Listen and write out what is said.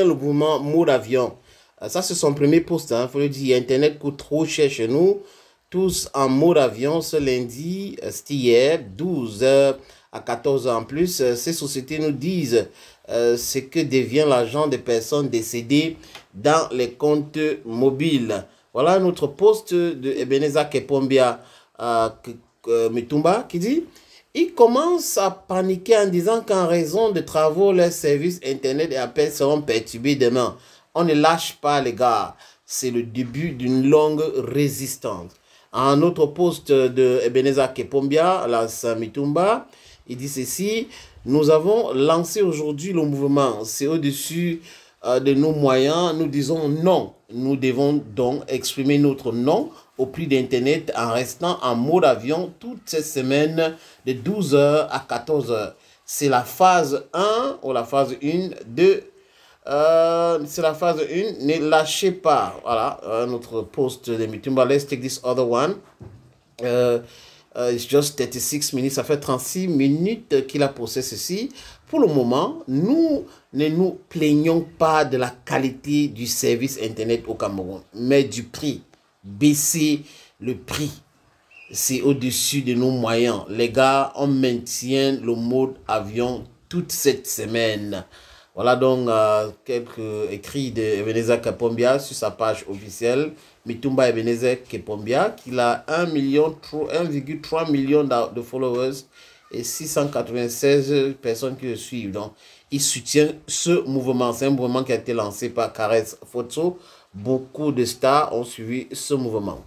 le mouvement Avion, euh, Ça, c'est son premier poste, Il hein. faut le dire. Internet coûte trop cher chez nous. Tous en Avion ce lundi, euh, c'est hier, 12 à 14h en plus. Euh, ces sociétés nous disent ce que devient l'argent des personnes décédées dans les comptes mobiles. Voilà notre poste de Ebeneza Kepombia Mutumba qui dit ils commencent à paniquer en disant qu'en raison de travaux, les services Internet et appels seront perturbés demain. On ne lâche pas les gars. C'est le début d'une longue résistance. Un autre poste de Ebeneza Kepombia, la Samitumba, il dit ceci, nous avons lancé aujourd'hui le mouvement. C'est au-dessus euh, de nos moyens. Nous disons non. Nous devons donc exprimer notre non plus prix d'Internet en restant en mode avion toutes ces semaines de 12h à 14h. C'est la phase 1 ou la phase 1 de... Euh, c'est la phase 1, ne lâchez pas. Voilà, notre poste de Mitumba. Let's take this other one. Euh, euh, it's just 36 minutes, ça fait 36 minutes qu'il a posté ceci. Pour le moment, nous ne nous plaignons pas de la qualité du service Internet au Cameroun, mais du prix baisser le prix. C'est au-dessus de nos moyens. Les gars, on maintient le mode avion toute cette semaine. Voilà donc euh, quelques écrits de Ebenezer Kepombia sur sa page officielle. Mitumba Ebenezer Kepombia, qui a un million, 1,3 million de followers et 696 personnes qui le suivent. Donc, ils soutiennent ce mouvement. C'est un mouvement qui a été lancé par Carès Foto. Beaucoup de stars ont suivi ce mouvement.